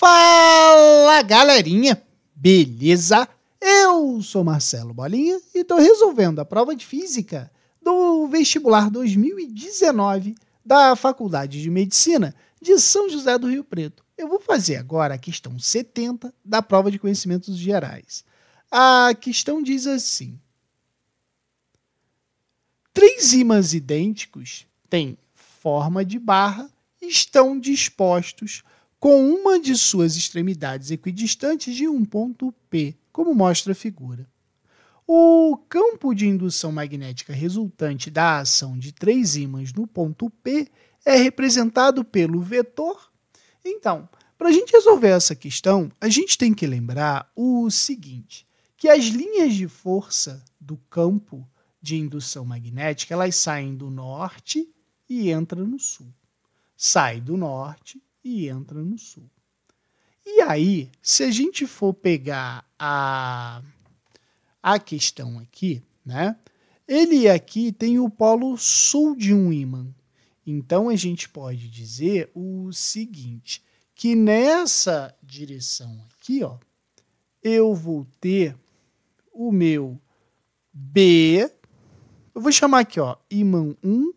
Fala galerinha, beleza? Eu sou Marcelo Bolinha e estou resolvendo a prova de física do vestibular 2019 da Faculdade de Medicina de São José do Rio Preto. Eu vou fazer agora a questão 70 da prova de conhecimentos gerais. A questão diz assim: Três ímãs idênticos têm forma de barra e estão dispostos com uma de suas extremidades equidistantes de um ponto P, como mostra a figura. O campo de indução magnética resultante da ação de três ímãs no ponto P é representado pelo vetor. Então, para a gente resolver essa questão, a gente tem que lembrar o seguinte: que as linhas de força do campo de indução magnética elas saem do norte e entram no sul. Sai do norte e entra no sul. E aí, se a gente for pegar a, a questão aqui, né? Ele aqui tem o polo sul de um ímã. Então a gente pode dizer o seguinte, que nessa direção aqui, ó, eu vou ter o meu B, eu vou chamar aqui, ó, ímã 1,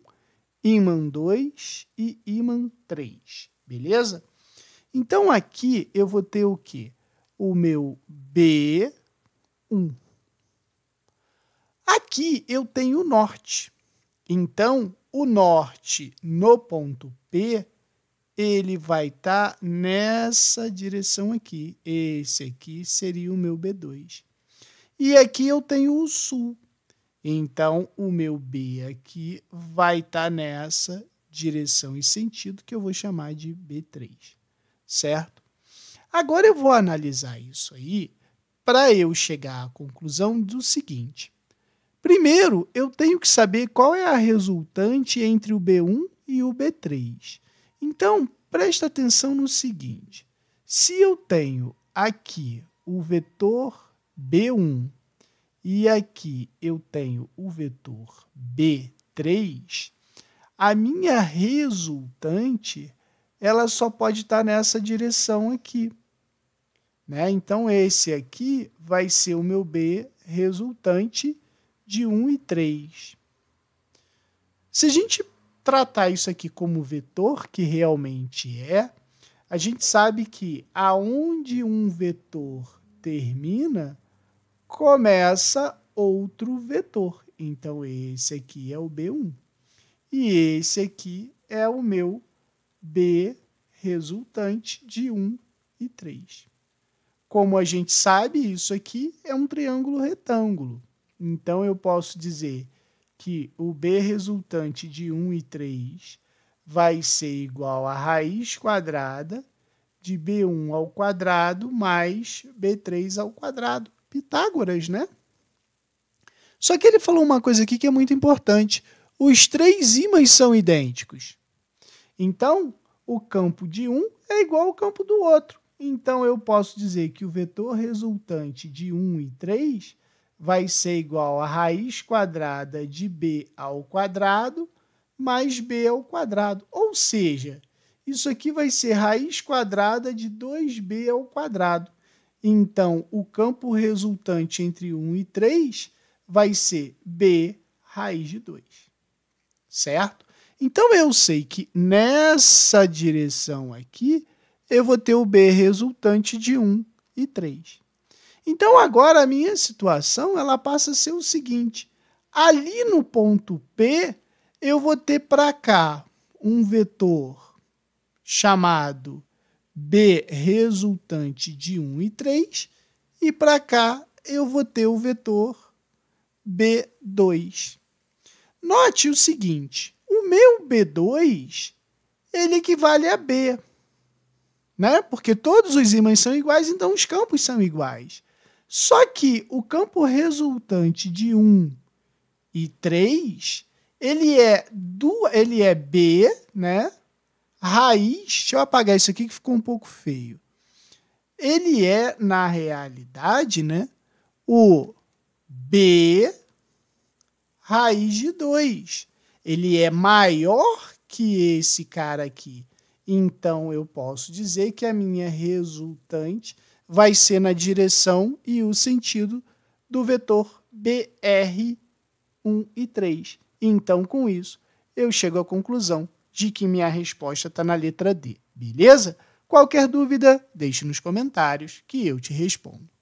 ímã 2 e ímã 3 beleza? Então aqui eu vou ter o que? O meu B1. Aqui eu tenho o norte. Então o norte no ponto P ele vai estar tá nessa direção aqui. Esse aqui seria o meu B2. E aqui eu tenho o sul. Então, o meu B aqui vai estar tá nessa direção e sentido, que eu vou chamar de B3, certo? Agora eu vou analisar isso aí para eu chegar à conclusão do seguinte. Primeiro, eu tenho que saber qual é a resultante entre o B1 e o B3. Então, presta atenção no seguinte: se eu tenho aqui o vetor B1 e aqui eu tenho o vetor B3, a minha resultante ela só pode estar tá nessa direção aqui. Né? Então, esse aqui vai ser o meu B resultante de 1 e 3. Se a gente tratar isso aqui como vetor, que realmente é, a gente sabe que aonde um vetor termina, começa outro vetor. Então, esse aqui é o B1. E esse aqui é o meu B resultante de 1 e 3. Como a gente sabe, isso aqui é um triângulo retângulo. Então, eu posso dizer que o B resultante de 1 e 3 vai ser igual à raiz quadrada de B1 ao quadrado mais B3 ao quadrado. Pitágoras, né? Só que ele falou uma coisa aqui que é muito importante os três ímãs são idênticos. Então, o campo de um é igual ao campo do outro. Então, eu posso dizer que o vetor resultante de 1 e 3 vai ser igual a raiz quadrada de b ao quadrado mais b ao quadrado. Ou seja, isso aqui vai ser raiz quadrada de 2b ao quadrado. Então, o campo resultante entre 1 e 3 vai ser b raiz de 2 certo? Então eu sei que nessa direção aqui eu vou ter o B resultante de 1 e 3. Então agora a minha situação ela passa a ser o seguinte: ali no ponto P eu vou ter para cá um vetor chamado B resultante de 1 e 3 e para cá eu vou ter o vetor B2. Note o seguinte, o meu B2 ele equivale a B, né? Porque todos os ímãs são iguais, então os campos são iguais. Só que o campo resultante de 1 e 3, ele é do, ele é B, né? Raiz, deixa eu apagar isso aqui que ficou um pouco feio. Ele é na realidade, né? O B raiz de 2. Ele é maior que esse cara aqui. Então eu posso dizer que a minha resultante vai ser na direção e o sentido do vetor BR 1 e 3. Então, com isso, eu chego à conclusão de que minha resposta está na letra D. Beleza? Qualquer dúvida, deixe nos comentários que eu te respondo.